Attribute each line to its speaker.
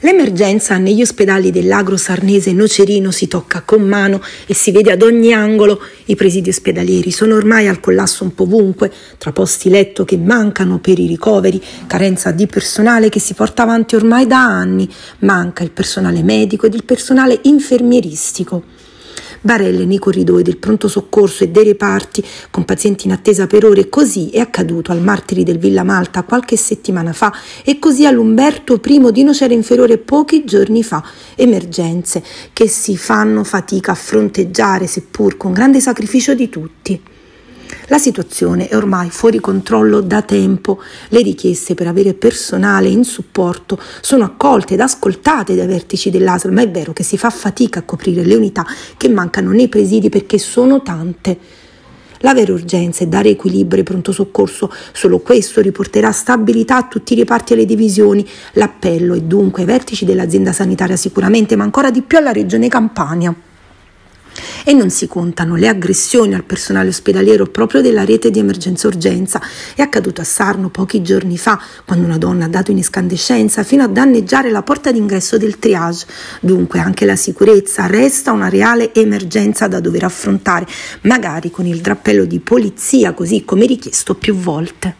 Speaker 1: L'emergenza negli ospedali dell'agro sarnese Nocerino si tocca con mano e si vede ad ogni angolo. I presidi ospedalieri sono ormai al collasso un po' ovunque, tra posti letto che mancano per i ricoveri, carenza di personale che si porta avanti ormai da anni, manca il personale medico ed il personale infermieristico barelle nei corridoi del pronto soccorso e dei reparti con pazienti in attesa per ore. Così è accaduto al Martiri del Villa Malta qualche settimana fa e così all'Umberto I di Nocera Inferiore pochi giorni fa. Emergenze che si fanno fatica a fronteggiare seppur con grande sacrificio di tutti. La situazione è ormai fuori controllo da tempo. Le richieste per avere personale in supporto sono accolte ed ascoltate dai vertici dell'ASL, ma è vero che si fa fatica a coprire le unità che mancano nei presidi perché sono tante. La vera urgenza è dare equilibrio ai pronto soccorso, solo questo riporterà stabilità a tutti i reparti e alle divisioni. L'appello è dunque ai vertici dell'azienda sanitaria sicuramente, ma ancora di più alla Regione Campania e non si contano le aggressioni al personale ospedaliero proprio della rete di emergenza-urgenza. È accaduto a Sarno pochi giorni fa, quando una donna ha dato in escandescenza fino a danneggiare la porta d'ingresso del triage. Dunque anche la sicurezza resta una reale emergenza da dover affrontare, magari con il drappello di polizia, così come richiesto più volte.